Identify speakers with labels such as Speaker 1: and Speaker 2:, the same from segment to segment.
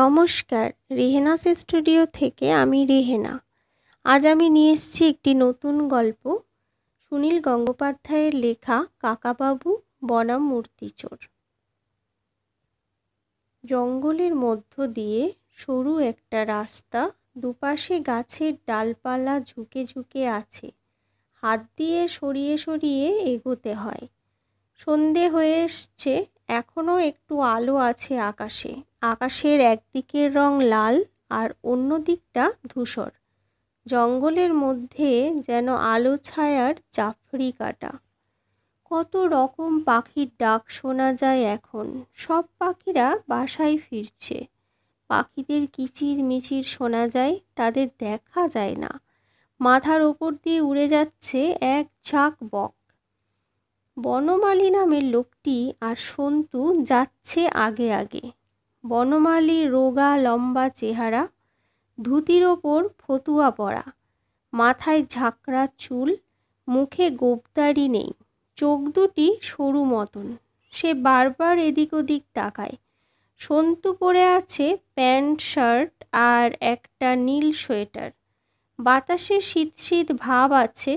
Speaker 1: নমস্কার রেহেনাস স্টুডিও থেকে আমি রেহেনা আজ আমি নিয়ে এসেছি একটি নতুন গল্প সুনীল গঙ্গোপাধ্যায়ের লেখা কাকাবাবু বনাম মূর্তিচোর জঙ্গলের মধ্য দিয়ে সরু একটা রাস্তা দুপাশে গাছের ডালপালা ঝুঁকে ঝুঁকে আছে হাত দিয়ে সরিয়ে সরিয়ে এগোতে হয় সন্ধে হয়ে এসছে এখনও একটু আলো আছে আকাশে আকাশের একদিকের রং লাল আর অন্য দিকটা ধূসর জঙ্গলের মধ্যে যেন আলো ছায়ার জাফরি কাটা কত রকম পাখির ডাক শোনা যায় এখন সব পাখিরা বাসায় ফিরছে পাখিদের কিচির মিচির শোনা যায় তাদের দেখা যায় না মাথার ওপর দিয়ে উড়ে যাচ্ছে এক ঝাঁক বক বনমালী নামের লোকটি আর সন্তু যাচ্ছে আগে আগে বনমালী রোগা লম্বা চেহারা ধুতির ওপর ফতুয়া পরা মাথায় ঝাঁকড়া চুল মুখে গোপদারি নেই চোখ দুটি সরু মতন সে বারবার এদিক ওদিক তাকায় সন্তু পরে আছে প্যান্ট শার্ট আর একটা নীল সোয়েটার বাতাসে শীত শীত ভাব আছে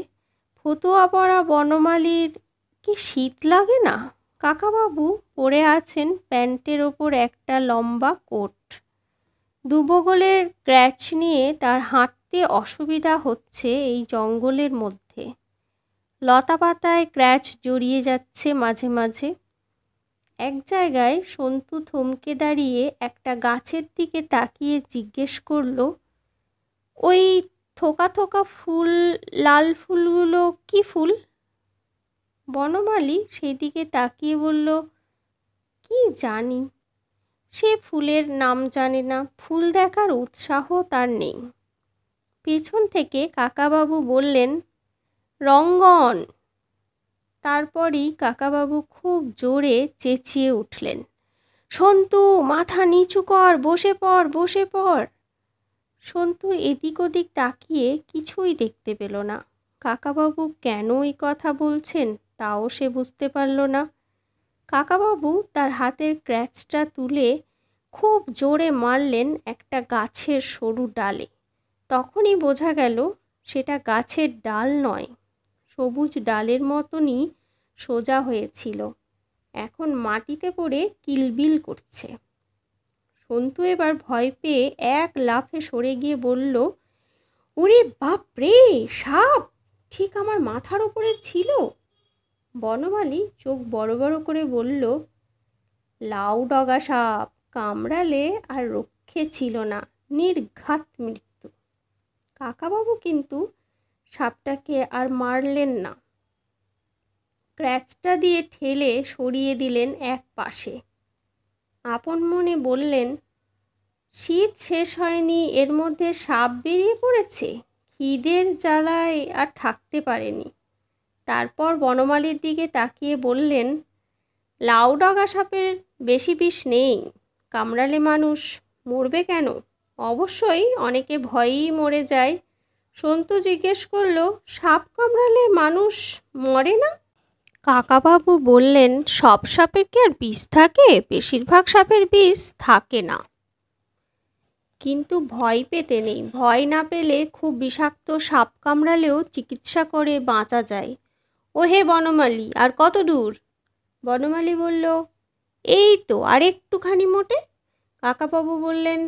Speaker 1: ফতুয়া পরা বনমালীর কি শীত লাগে না কাকাবাবু পরে আছেন প্যান্টের ওপর একটা লম্বা কোট দুবগলের ক্র্যাচ নিয়ে তার হাঁটতে অসুবিধা হচ্ছে এই জঙ্গলের মধ্যে লতা পাতায় ক্র্যাচ জড়িয়ে যাচ্ছে মাঝে মাঝে এক জায়গায় সন্তু থমকে দাঁড়িয়ে একটা গাছের দিকে তাকিয়ে জিজ্ঞেস করল ওই থোকা থোকা ফুল লাল ফুলগুলো কি ফুল বনমালী সেদিকে তাকিয়ে বলল কি জানি সে ফুলের নাম জানে না ফুল দেখার উৎসাহ তার নেই পেছন থেকে কাকাবাবু বললেন রঙ্গন তারপরই কাকাবাবু খুব জোরে চেঁচিয়ে উঠলেন সন্তু মাথা নিচু কর বসে পড় বসে পড় সন্তু এদিক ওদিক তাকিয়ে কিছুই দেখতে পেল না কাকাবাবু কেন এই কথা বলছেন তাও সে বুঝতে পারল না কাকাবাবু তার হাতের ক্র্যাচটা তুলে খুব জোরে মারলেন একটা গাছের সরু ডালে তখনই বোঝা গেল সেটা গাছের ডাল নয় সবুজ ডালের মতনই সোজা হয়েছিল এখন মাটিতে পড়ে কিলবিল করছে সন্তু এবার ভয় পেয়ে এক লাফে সরে গিয়ে বলল ওরে বাপরে সাপ ঠিক আমার মাথার ওপরে ছিল বনমালী চোখ বড় বড় করে বলল লাউ ডগা সাপ কামড়ালে আর রক্ষে ছিল না নির্ঘাত মৃত্যু কাকাবাবু কিন্তু সাপটাকে আর মারলেন না ক্র্যাচটা দিয়ে ঠেলে সরিয়ে দিলেন এক পাশে আপন মনে বললেন শীত শেষ হয়নি এর মধ্যে সাপ বেরিয়ে পড়েছে খিদের জ্বালায় আর থাকতে পারেনি তারপর বনমালীর দিকে তাকিয়ে বললেন লাউ ডগা সাপের বেশি বিষ নেই কামড়ালে মানুষ মরবে কেন অবশ্যই অনেকে ভয়েই মরে যায় সন্তু জিজ্ঞেস করল সাপ কামড়ালে মানুষ মরে না কাকাবাবু বললেন সব সাপের কি আর বিষ থাকে বেশিরভাগ সাপের বিষ থাকে না কিন্তু ভয় পেতে নেই ভয় না পেলে খুব বিষাক্ত সাপ কামড়ালেও চিকিৎসা করে বাঁচা যায় ও হে বনমালী আর কত দূর বনমালী বলল এই তো আর একটুখানি মোটে কাকাবাবু বললেন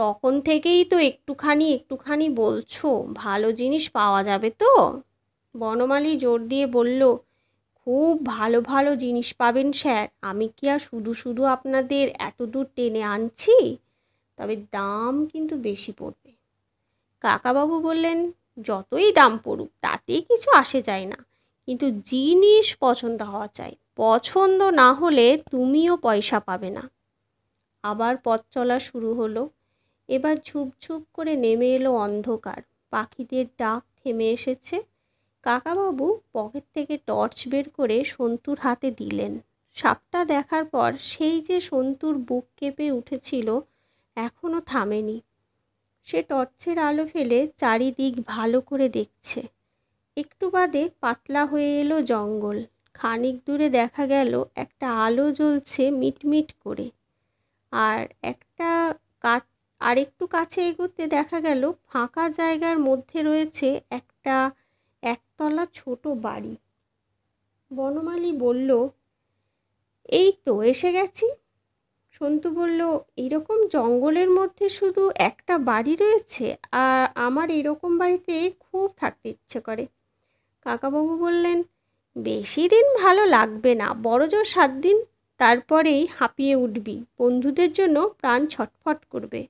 Speaker 1: তখন থেকেই তো একটুখানি একটুখানি বলছো ভালো জিনিস পাওয়া যাবে তো বনমালী জোর দিয়ে বলল খুব ভালো ভালো জিনিস পাবেন স্যার আমি কি আর শুধু শুধু আপনাদের এত দূর টেনে আনছি তবে দাম কিন্তু বেশি পড়বে কাকাবাবু বললেন যতই দাম পড়ুক তাতেই কিছু আসে যায় না কিন্তু জিনিস পছন্দ হওয়া চাই পছন্দ না হলে তুমিও পয়সা পাবে না আবার পথ চলা শুরু হলো এবার ঝুপঝুপ করে নেমে এলো অন্ধকার পাখিদের ডাক থেমে এসেছে কাকাবাবু পকেট থেকে টর্চ বের করে সন্তুর হাতে দিলেন সাপটা দেখার পর সেই যে সন্তুর বুক কেঁপে উঠেছিল এখনও থামেনি সে টর্চের আলো ফেলে চারিদিক ভালো করে দেখছে একটু বাদে পাতলা হয়ে এলো জঙ্গল খানিক দূরে দেখা গেল একটা আলো জ্বলছে মিটমিট করে আর একটা কাছ আর একটু কাছে এগোতে দেখা গেল ফাঁকা জায়গার মধ্যে রয়েছে একটা একতলা ছোট বাড়ি বনমালী বলল এই তো এসে গেছি সন্তু বলল এরকম জঙ্গলের মধ্যে শুধু একটা বাড়ি রয়েছে আর আমার এরকম বাড়িতে খুব থাকতে ইচ্ছে করে কাকাবাবু বললেন বেশি দিন ভালো লাগবে না বড় জোর সাত দিন তারপরেই হাঁপিয়ে উঠবি বন্ধুদের জন্য প্রাণ ছটফট করবে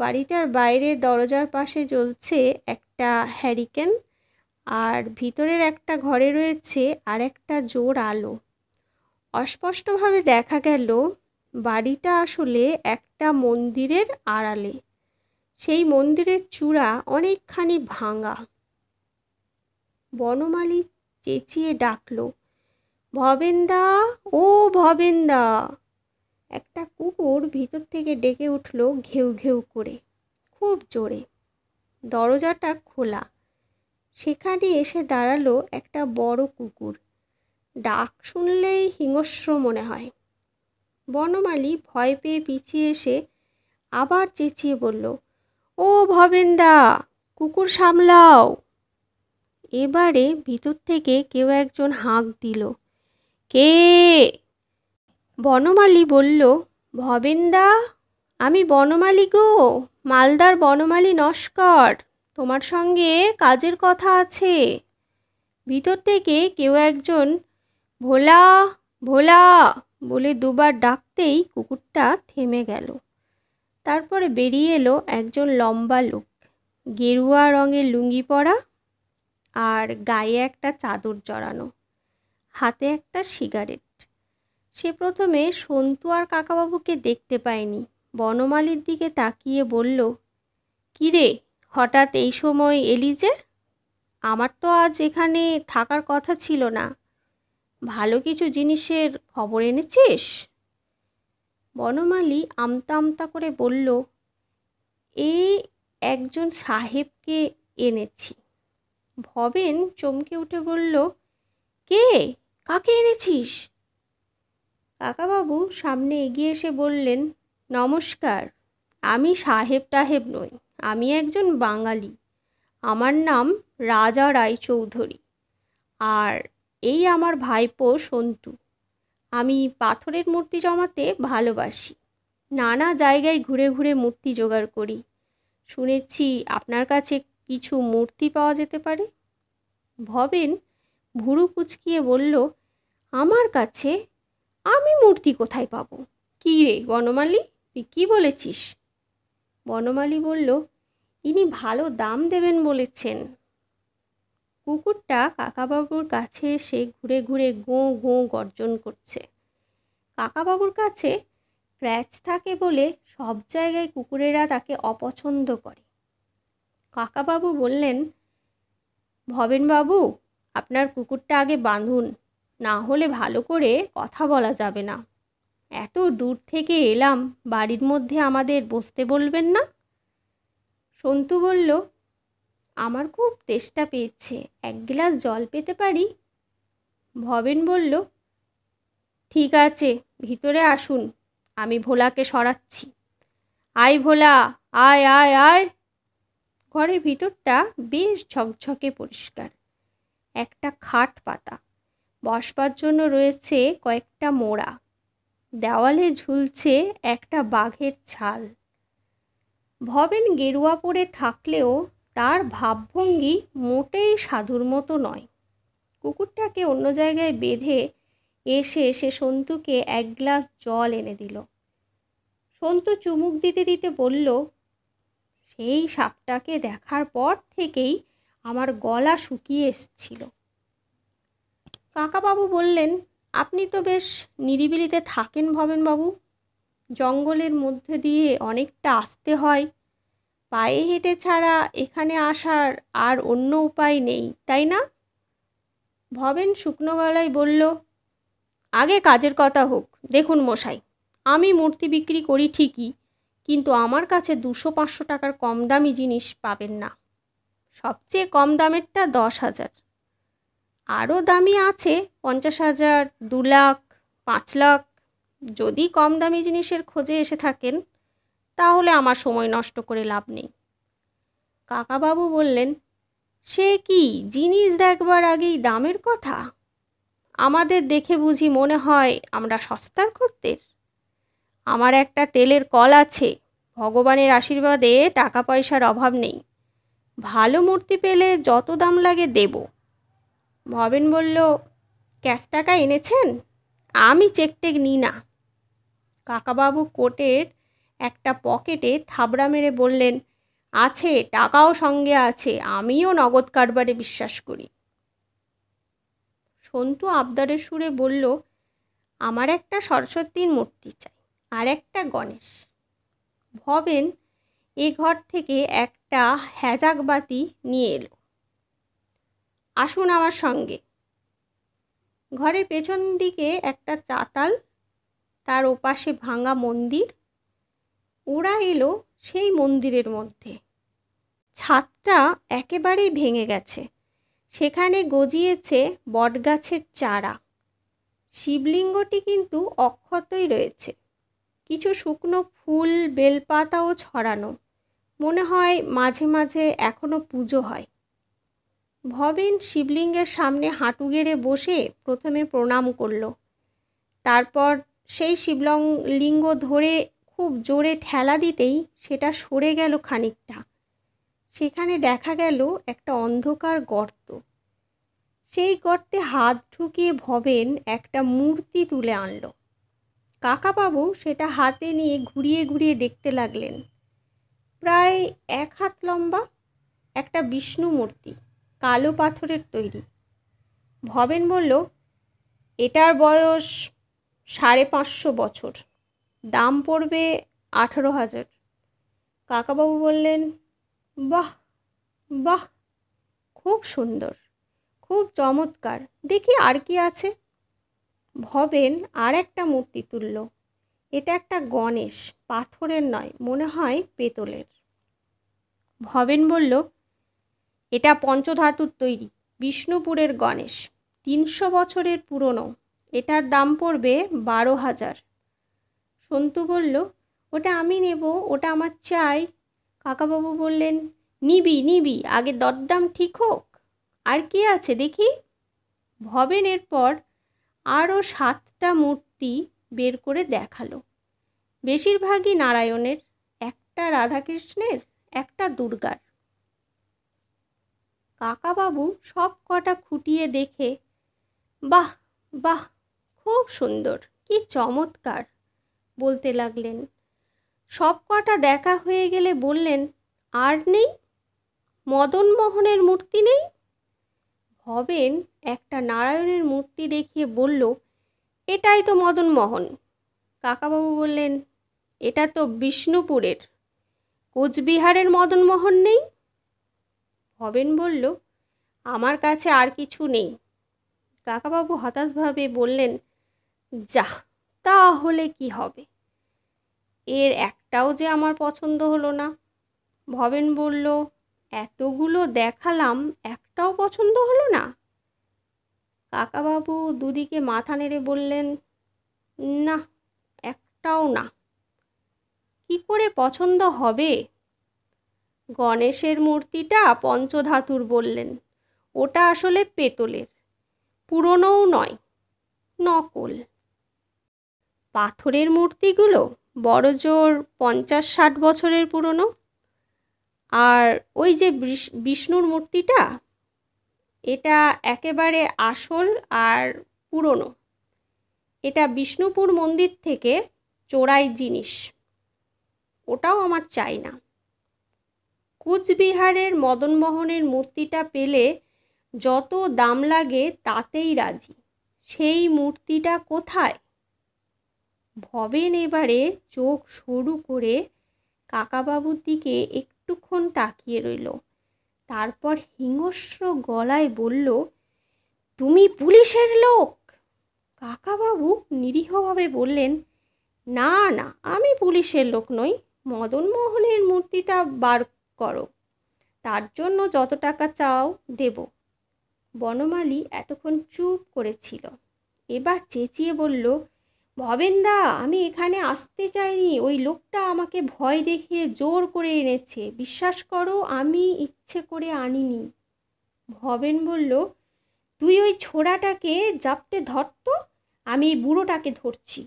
Speaker 1: বাড়িটার বাইরে দরজার পাশে জ্বলছে একটা হ্যারিকেন আর ভিতরের একটা ঘরে রয়েছে আর একটা জোর আলো অস্পষ্টভাবে দেখা গেল বাড়িটা আসলে একটা মন্দিরের আড়ালে সেই মন্দিরের চূড়া অনেকখানি ভাঙা বনমালী চেঁচিয়ে ডাকল ভবেন্দা ও ভবেন্দা একটা কুকুর ভিতর থেকে ডেকে উঠল ঘেউ ঘেউ করে খুব জোরে দরজাটা খোলা সেখানে এসে দাঁড়ালো একটা বড় কুকুর ডাক শুনলেই হিংস্র মনে হয় বনমালী ভয় পেয়ে পিছিয়ে এসে আবার চেঁচিয়ে বলল ও ভবেন্দা কুকুর সামলাও এবারে ভিতর থেকে কেউ একজন হাঁক দিল কে বনমালী বলল ভবেন্দা আমি বনমালী গো মালদার বনমালী নস্কর তোমার সঙ্গে কাজের কথা আছে ভিতর থেকে কেউ একজন ভোলা ভোলা বলে দুবার ডাকতেই কুকুরটা থেমে গেল তারপরে বেরিয়ে এলো একজন লম্বা লোক গেরুয়া রঙের লুঙ্গি পরা আর গায়ে একটা চাদর জড়ানো হাতে একটা সিগারেট সে প্রথমে সন্তু আর কাকাবাবুকে দেখতে পায়নি বনমালির দিকে তাকিয়ে বলল কিরে হঠাৎ এই সময় এলি যে আমার তো আজ এখানে থাকার কথা ছিল না ভালো কিছু জিনিসের খবর এনেছিস বনমালী আমতা আমতা করে বলল এই একজন সাহেবকে এনেছি ভবেন চমকে উঠে বলল কে কাকে এনেছিস কাকাবাবু সামনে এগিয়ে এসে বললেন নমস্কার আমি সাহেব টাহেব নই আমি একজন বাঙালি আমার নাম রাজা রায়চৌধুরী আর এই আমার ভাইপো সন্তু আমি পাথরের মূর্তি জমাতে ভালোবাসি নানা জায়গায় ঘুরে ঘুরে মূর্তি জোগাড় করি শুনেছি আপনার কাছে কিছু মূর্তি পাওয়া যেতে পারে ভবেন ভুরু কুচকিয়ে বলল আমার কাছে আমি মূর্তি কোথায় পাবো কী রে বনমালী তুই কী বলেছিস বনমালী বলল ইনি ভালো দাম দেবেন বলেছেন কুকুরটা কাকাবাবুর কাছে এসে ঘুরে ঘুরে গো গো গর্জন করছে কাকাবাবুর কাছে ক্র্যাচ থাকে বলে সব জায়গায় কুকুরেরা তাকে অপছন্দ করে কাকাবাবু বললেন ভবেনবাবু আপনার কুকুরটা আগে বাঁধুন না হলে ভালো করে কথা বলা যাবে না এত দূর থেকে এলাম বাড়ির মধ্যে আমাদের বসতে বলবেন না সন্তু বলল আমার খুব তেষ্টা পেয়েছে এক গ্লাস জল পেতে পারি ভবেন বলল ঠিক আছে ভিতরে আসুন আমি ভোলাকে সরাচ্ছি আয় ভোলা আয় আয় আয় ঘরের ভিতরটা বেশ ঝকঝকে পরিষ্কার একটা খাট পাতা বসবার জন্য রয়েছে কয়েকটা মোড়া দেওয়ালে ঝুলছে একটা বাঘের ছাল ভবেন গেরুয়া পরে থাকলেও তার ভাবভঙ্গি মোটেই সাধুর মতো নয় কুকুরটাকে অন্য জায়গায় বেঁধে এসে সে সন্তুকে এক গ্লাস জল এনে দিল সন্তু চুমুক দিতে দিতে বলল সেই সাপটাকে দেখার পর থেকেই আমার গলা শুকিয়ে এসছিল কাকাবাবু বললেন আপনি তো বেশ নিরিবিলিতে থাকেন ভবেনবাবু জঙ্গলের মধ্যে দিয়ে অনেকটা আসতে হয় পায়ে হেঁটে ছাড়া এখানে আসার আর অন্য উপায় নেই তাই না ভবেন শুকনো গলায় বলল আগে কাজের কথা হোক দেখুন মশাই আমি মূর্তি বিক্রি করি ঠিকই কিন্তু আমার কাছে দুশো পাঁচশো টাকার কম দামি জিনিস পাবেন না সবচেয়ে কম দামেরটা দশ হাজার আরও দামি আছে পঞ্চাশ হাজার দু লাখ পাঁচ লাখ যদি কম দামি জিনিসের খোঁজে এসে থাকেন তাহলে আমার সময় নষ্ট করে লাভ নেই কাকাবাবু বললেন সে কি জিনিস দেখবার আগেই দামের কথা আমাদের দেখে বুঝি মনে হয় আমরা সস্তার খদ্দের আমার একটা তেলের কল আছে ভগবানের আশীর্বাদে টাকা পয়সার অভাব নেই ভালো মূর্তি পেলে যত দাম লাগে দেব ভবেন বলল ক্যাশ টাকা এনেছেন আমি চেকটেক নিই না কাকাবাবু কোটের একটা পকেটে থাবড়া মেরে বললেন আছে টাকাও সঙ্গে আছে আমিও নগদ কারবারে বিশ্বাস করি সন্তু আবদারের সুরে বলল আমার একটা সরস্বতীর মূর্তি চাই আর একটা গণেশ ভবেন এ ঘর থেকে একটা হ্যাজাক বাতি নিয়ে এলো আসুন আমার সঙ্গে ঘরের পেছন দিকে একটা চাতাল তার ওপাশে ভাঙা মন্দির ওরা এলো সেই মন্দিরের মধ্যে ছাদটা একেবারেই ভেঙে গেছে সেখানে গজিয়েছে বটগাছের চারা শিবলিঙ্গটি কিন্তু অক্ষতই রয়েছে কিছু শুকনো ফুল বেলপাতাও ছড়ানো মনে হয় মাঝে মাঝে এখনও পুজো হয় ভবেন শিবলিঙ্গের সামনে হাঁটু গেড়ে বসে প্রথমে প্রণাম করল তারপর সেই শিবলং লিঙ্গ ধরে খুব জোরে ঠেলা দিতেই সেটা সরে গেল খানিকটা সেখানে দেখা গেল একটা অন্ধকার গর্ত সেই গর্তে হাত ঢুকিয়ে ভবেন একটা মূর্তি তুলে আনলো কাকাবাবু সেটা হাতে নিয়ে ঘুরিয়ে ঘুরিয়ে দেখতে লাগলেন প্রায় এক হাত লম্বা একটা বিষ্ণু মূর্তি কালো পাথরের তৈরি ভবেন বলল এটার বয়স সাড়ে পাঁচশো বছর দাম পড়বে আঠারো হাজার কাকাবাবু বললেন বাহ বাহ খুব সুন্দর খুব চমৎকার দেখি আর কি আছে ভবেন আর একটা মূর্তি তুলল এটা একটা গণেশ পাথরের নয় মনে হয় পেতলের ভবেন বলল এটা পঞ্চধাতুর তৈরি বিষ্ণুপুরের গণেশ তিনশো বছরের পুরনো এটার দাম পড়বে বারো হাজার সন্তু বলল ওটা আমি নেব ওটা আমার চাই কাকাবাবু বললেন নিবি নিবি আগে দরদাম ঠিক হোক আর কে আছে দেখি ভবেন এরপর আরও সাতটা মূর্তি বের করে দেখালো বেশিরভাগই নারায়ণের একটা রাধাকৃষ্ণের একটা দুর্গার কাকাবাবু সব কটা খুঁটিয়ে দেখে বাহ বাহ খুব সুন্দর কি চমৎকার বলতে লাগলেন সব কটা দেখা হয়ে গেলে বললেন আর নেই মদনমোহনের মূর্তি নেই হবেন একটা নারায়ণের মূর্তি দেখিয়ে বলল এটাই তো মদন মোহন কাকাবাবু বললেন এটা তো বিষ্ণুপুরের কোচবিহারের মদন মোহন নেই হবেন বলল আমার কাছে আর কিছু নেই কাকাবাবু হতাশভাবে বললেন যা তাহলে কি হবে এর একটাও যে আমার পছন্দ হলো না ভবেন বলল এতগুলো দেখালাম একটাও পছন্দ হলো না কাকাবাবু দুদিকে মাথা নেড়ে বললেন না একটাও না কি করে পছন্দ হবে গণেশের মূর্তিটা পঞ্চধাতুর বললেন ওটা আসলে পেতলের পুরনোও নয় নকল পাথরের মূর্তিগুলো বড় জোর পঞ্চাশ ষাট বছরের পুরনো আর ওই যে বিষ্ণুর মূর্তিটা এটা একেবারে আসল আর পুরনো এটা বিষ্ণুপুর মন্দির থেকে চোরাই জিনিস ওটাও আমার চাই না কুচবিহারের মদনমোহনের মূর্তিটা পেলে যত দাম লাগে তাতেই রাজি সেই মূর্তিটা কোথায় ভবেন এবারে চোখ সরু করে কাকাবাবুর দিকে একটু একটুক্ষণ তাকিয়ে রইল তারপর হিংস্র গলায় বলল তুমি পুলিশের লোক কাকাবাবু নিরীহভাবে বললেন না না আমি পুলিশের লোক নই মদনমোহনের মূর্তিটা বার করো তার জন্য যত টাকা চাও দেব বনমালী এতক্ষণ চুপ করেছিল এবার চেঁচিয়ে বলল ভবেনদা আমি এখানে আসতে চাইনি ওই লোকটা আমাকে ভয় দেখিয়ে জোর করে এনেছে বিশ্বাস করো আমি ইচ্ছে করে আনিনি ভবেন বলল তুই ওই ছোড়াটাকে জাপটে ধরত আমি এই বুড়োটাকে ধরছি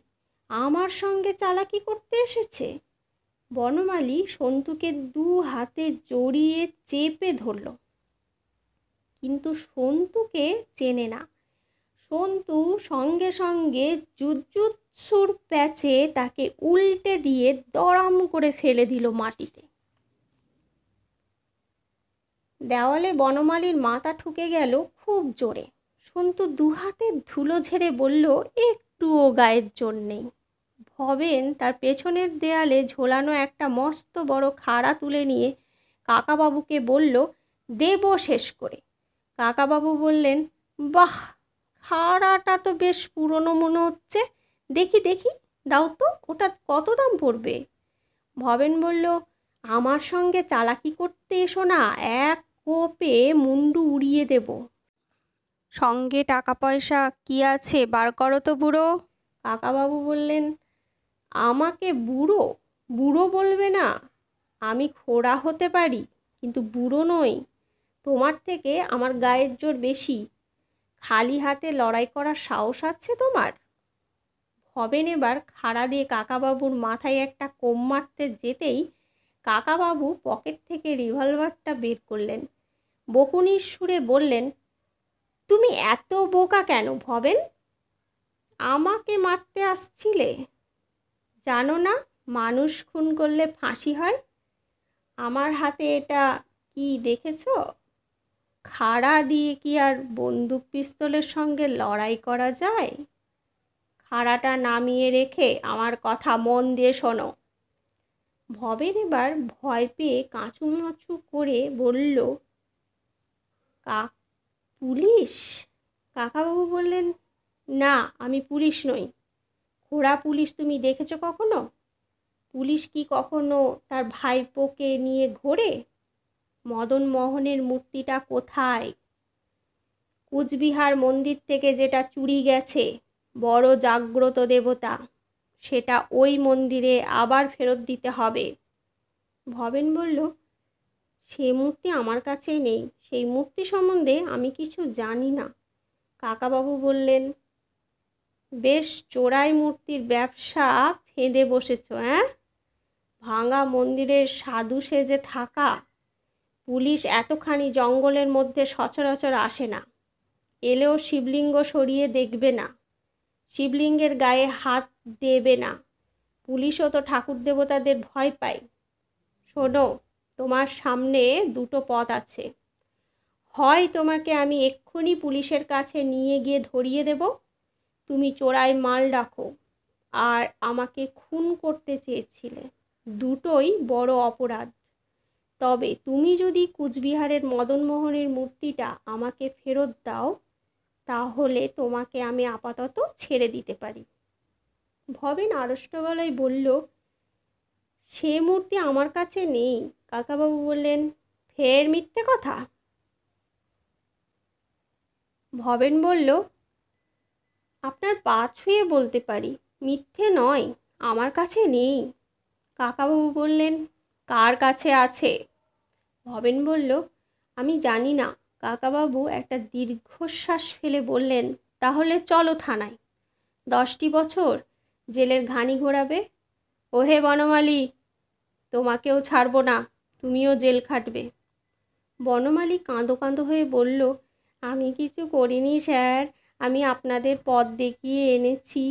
Speaker 1: আমার সঙ্গে চালাকি করতে এসেছে বনমালী সন্তুকে দু হাতে জড়িয়ে চেপে ধরল কিন্তু সন্তুকে চেনে না সন্তু সঙ্গে সঙ্গে জুজুৎসুর প্যাচে তাকে উল্টে দিয়ে দড়াম করে ফেলে দিল মাটিতে দেওয়ালে বনমালীর মাথা ঠুকে গেল খুব জোরে সন্তু দুহাতে ধুলো ঝেড়ে বলল একটুও গায়ের জোর নেই ভবেন তার পেছনের দেয়ালে ঝোলানো একটা মস্ত বড় খাড়া তুলে নিয়ে কাকাবাবুকে বলল দেব শেষ করে কাকাবাবু বললেন বাহ হারাটা তো বেশ পুরনো মনে হচ্ছে দেখি দেখি দাও তো ওটা কত দাম পড়বে ভবেন বলল আমার সঙ্গে চালাকি করতে এসো না এক কোপে মুন্ডু উড়িয়ে দেব সঙ্গে টাকা পয়সা কি আছে বার করো তো বুড়ো কাকাবাবু বললেন আমাকে বুড়ো বুড়ো বলবে না আমি খোড়া হতে পারি কিন্তু বুড়ো নই তোমার থেকে আমার গায়ের জোর বেশি খালি হাতে লড়াই করার সাহস আছে তোমার ভবেন এবার খাড়া দিয়ে কাকাবাবুর মাথায় একটা কোম মারতে যেতেই কাকাবাবু পকেট থেকে রিভলভারটা বের করলেন বকুনির সুরে বললেন তুমি এত বোকা কেন ভবেন আমাকে মারতে আসছিলে জানো না মানুষ খুন করলে ফাঁসি হয় আমার হাতে এটা কি দেখেছো খাড়া দিয়ে কি আর বন্দুক পিস্তলের সঙ্গে লড়াই করা যায় খাড়াটা নামিয়ে রেখে আমার কথা মন দিয়ে শোনো ভবের এবার ভয় পেয়ে কাঁচুমাচু করে বলল কাক পুলিশ কাকাবাবু বললেন না আমি পুলিশ নই ঘোড়া পুলিশ তুমি দেখেছো কখনো পুলিশ কি কখনো তার ভাইপোকে নিয়ে ঘোরে মদন মোহনের মূর্তিটা কোথায় কুচবিহার মন্দির থেকে যেটা চুরি গেছে বড় জাগ্রত দেবতা সেটা ওই মন্দিরে আবার ফেরত দিতে হবে ভবেন বলল সেই মূর্তি আমার কাছে নেই সেই মূর্তি সম্বন্ধে আমি কিছু জানি না কাকাবাবু বললেন বেশ চোরাই মূর্তির ব্যবসা ফেঁদে বসেছ হ্যাঁ ভাঙা মন্দিরের সাধু সেজে থাকা পুলিশ এতখানি জঙ্গলের মধ্যে সচরাচর আসে না এলেও শিবলিঙ্গ সরিয়ে দেখবে না শিবলিঙ্গের গায়ে হাত দেবে না পুলিশও তো ঠাকুর দেবতাদের ভয় পায় শোনো তোমার সামনে দুটো পথ আছে হয় তোমাকে আমি এক্ষুনি পুলিশের কাছে নিয়ে গিয়ে ধরিয়ে দেব তুমি চোরাই মাল রাখো আর আমাকে খুন করতে চেয়েছিলে দুটোই বড় অপরাধ তবে তুমি যদি কুচবিহারের মদনমোহনের মূর্তিটা আমাকে ফেরত দাও তাহলে তোমাকে আমি আপাতত ছেড়ে দিতে পারি ভবেন আড়ষ্ট গলায় বলল সে মূর্তি আমার কাছে নেই কাকাবাবু বললেন ফের মিথ্যে কথা ভবেন বলল আপনার পা ছুঁয়ে বলতে পারি মিথ্যে নয় আমার কাছে নেই কাকাবাবু বললেন কার কাছে আছে ভবেন বলল আমি জানি না কাকাবাবু একটা দীর্ঘশ্বাস ফেলে বললেন তাহলে চলো থানায় দশটি বছর জেলের ঘানি ঘোরাবে ওহে বনমালী তোমাকেও ছাড়ব না তুমিও জেল খাটবে বনমালী কাঁদো কাঁদো হয়ে বলল আমি কিছু করিনি স্যার আমি আপনাদের পথ দেখিয়ে এনেছি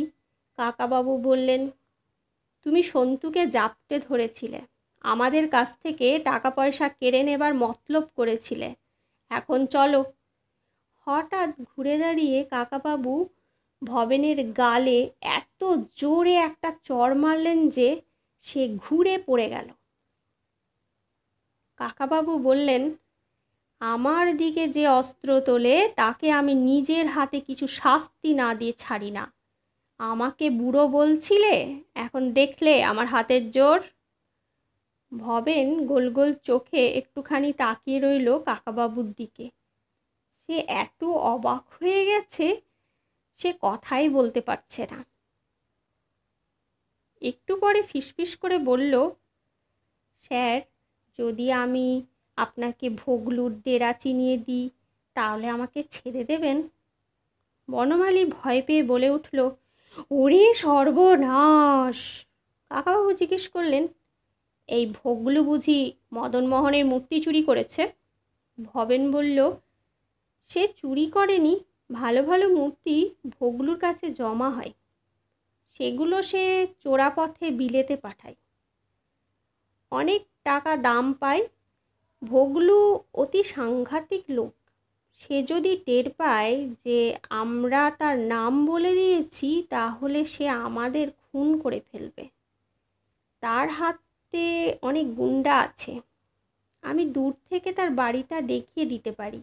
Speaker 1: কাকাবাবু বললেন তুমি সন্তুকে জাপটে ধরেছিলে আমাদের কাছ থেকে টাকা পয়সা কেড়ে নেবার মতলব করেছিলে এখন চলো হঠাৎ ঘুরে দাঁড়িয়ে কাকাবাবু ভবেনের গালে এত জোরে একটা চর মারলেন যে সে ঘুরে পড়ে গেল কাকাবাবু বললেন আমার দিকে যে অস্ত্র তোলে তাকে আমি নিজের হাতে কিছু শাস্তি না দিয়ে ছাড়ি না আমাকে বুড়ো বলছিলে এখন দেখলে আমার হাতের জোর ভবেন গোল গোল চোখে একটুখানি তাকিয়ে রইল কাকাবাবুর দিকে সে এত অবাক হয়ে গেছে সে কথাই বলতে পারছে না একটু পরে ফিসফিস করে বলল স্যার যদি আমি আপনাকে ভোগলুর ডেরা চিনিয়ে দিই তাহলে আমাকে ছেড়ে দেবেন বনমালী ভয় পেয়ে বলে উঠল ওরে সর্বনাশ কাকাবাবু জিজ্ঞেস করলেন এই ভোগগুলো বুঝি মদনমোহনের মূর্তি চুরি করেছে ভবেন বলল সে চুরি করেনি ভালো ভালো মূর্তি ভোগগুলোর কাছে জমা হয় সেগুলো সে চোরা পথে বিলেতে পাঠায় অনেক টাকা দাম পায় ভোগলু অতি সাংঘাতিক লোক সে যদি টের পায় যে আমরা তার নাম বলে দিয়েছি তাহলে সে আমাদের খুন করে ফেলবে তার হাত বাড়িতে অনেক গুন্ডা আছে আমি দূর থেকে তার বাড়িটা দেখিয়ে দিতে পারি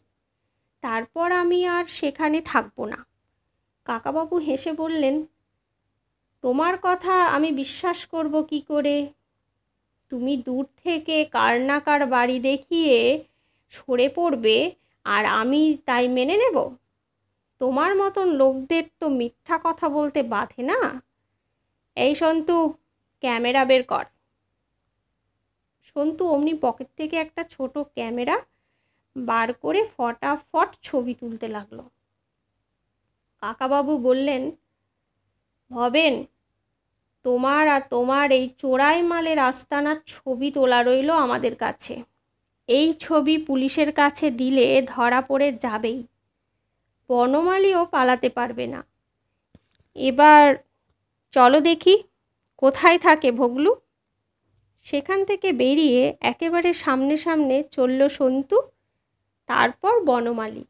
Speaker 1: তারপর আমি আর সেখানে থাকবো না কাকাবাবু হেসে বললেন তোমার কথা আমি বিশ্বাস করব কি করে তুমি দূর থেকে কার না কার বাড়ি দেখিয়ে সরে পড়বে আর আমি তাই মেনে নেব তোমার মতন লোকদের তো মিথ্যা কথা বলতে বাধে না এই সন্তু ক্যামেরা বের কর সন্তু অমনি পকেট থেকে একটা ছোট ক্যামেরা বার করে ফটাফট ছবি তুলতে লাগলো কাকাবাবু বললেন ভবেন তোমার আর তোমার এই চোরাই মালের আস্তানার ছবি তোলা রইল আমাদের কাছে এই ছবি পুলিশের কাছে দিলে ধরা পড়ে যাবেই বনমালিও পালাতে পারবে না এবার চলো দেখি কোথায় থাকে ভগলু সেখান থেকে বেরিয়ে একেবারে সামনে সামনে চলল সন্তু তারপর বনমালী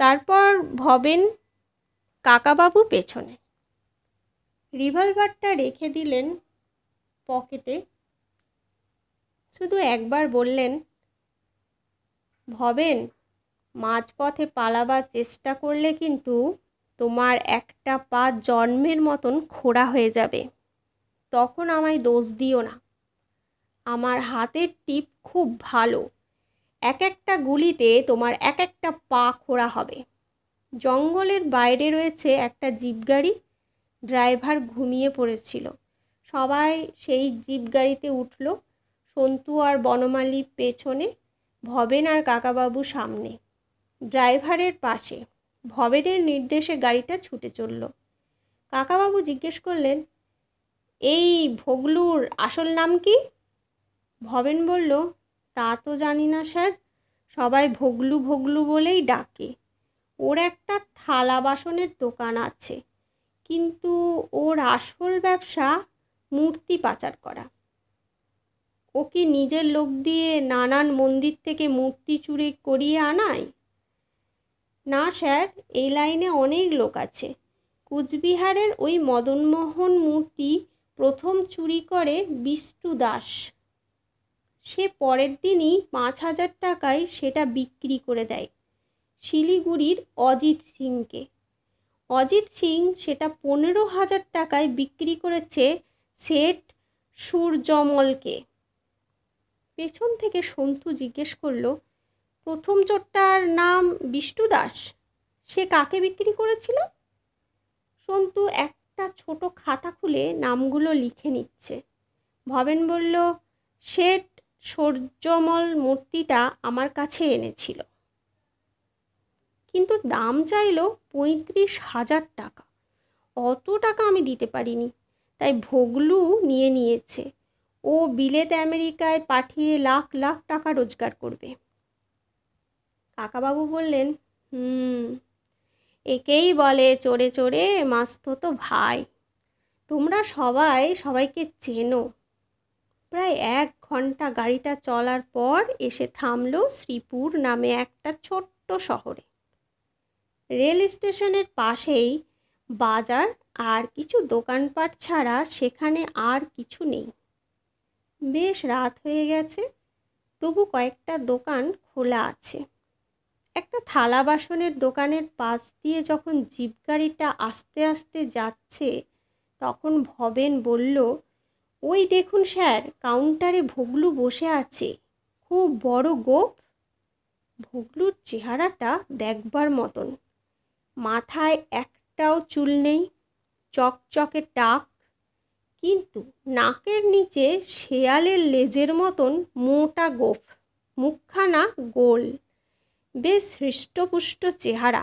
Speaker 1: তারপর ভবেন কাকাবাবু পেছনে রিভলভারটা রেখে দিলেন পকেটে শুধু একবার বললেন ভবেন মাঝপথে পালাবার চেষ্টা করলে কিন্তু তোমার একটা পা জন্মের মতন খোড়া হয়ে যাবে তখন আমায় দোষ দিও না আমার হাতের টিপ খুব ভালো এক একটা গুলিতে তোমার এক একটা পা খোড়া হবে জঙ্গলের বাইরে রয়েছে একটা জিপ গাড়ি ড্রাইভার ঘুমিয়ে পড়েছিল সবাই সেই জিপ গাড়িতে উঠল সন্তু আর বনমালী পেছনে ভবেন আর কাকাবাবু সামনে ড্রাইভারের পাশে ভবেনের নির্দেশে গাড়িটা ছুটে চলল কাকাবাবু জিজ্ঞেস করলেন এই ভোগলুর আসল নাম কি ভবেন বলল তা তো জানি না স্যার সবাই ভোগলু ভোগলু বলেই ডাকে ওর একটা থালা বাসনের দোকান আছে কিন্তু ওর আসল ব্যবসা মূর্তি পাচার করা ওকে নিজের লোক দিয়ে নানান মন্দির থেকে মূর্তি চুরি করিয়ে আনায় না স্যার এই লাইনে অনেক লোক আছে কুচবিহারের ওই মদনমোহন মূর্তি প্রথম চুরি করে বিষ্টু দাস সে পরের দিনই পাঁচ হাজার টাকায় সেটা বিক্রি করে দেয় শিলিগুড়ির অজিত সিংকে অজিত সিং সেটা পনেরো হাজার টাকায় বিক্রি করেছে সেট সূর্যমলকে পেছন থেকে সন্তু জিজ্ঞেস করল প্রথম চোরটার নাম বিষ্টু দাস সে কাকে বিক্রি করেছিল সন্তু এক একটা ছোট খাতা খুলে নামগুলো লিখে নিচ্ছে ভবেন বলল শেঠ সূর্যমল মূর্তিটা আমার কাছে এনেছিল কিন্তু দাম চাইল পঁয়ত্রিশ হাজার টাকা অত টাকা আমি দিতে পারিনি তাই ভোগলু নিয়ে নিয়েছে ও বিলেত আমেরিকায় পাঠিয়ে লাখ লাখ টাকা রোজগার করবে কাকাবাবু বললেন হুম একেই বলে চড়ে চড়ে তো ভাই তোমরা সবাই সবাইকে চেনো প্রায় এক ঘন্টা গাড়িটা চলার পর এসে থামলো শ্রীপুর নামে একটা ছোট্ট শহরে রেল স্টেশনের পাশেই বাজার আর কিছু দোকানপাট ছাড়া সেখানে আর কিছু নেই বেশ রাত হয়ে গেছে তবু কয়েকটা দোকান খোলা আছে একটা থালা বাসনের দোকানের পাশ দিয়ে যখন জিপ গাড়িটা আস্তে আস্তে যাচ্ছে তখন ভবেন বলল ওই দেখুন স্যার কাউন্টারে ভগলু বসে আছে খুব বড় গোপ ভগলুর চেহারাটা দেখবার মতন মাথায় একটাও চুল নেই চকচকে টাক কিন্তু নাকের নিচে শেয়ালের লেজের মতন মোটা গোফ মুখখানা গোল বেশ হৃষ্টপুষ্ট চেহারা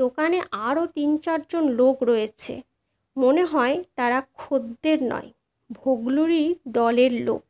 Speaker 1: দোকানে আরও তিন চারজন লোক রয়েছে মনে হয় তারা খদ্দের নয় ভোগলুরি দলের লোক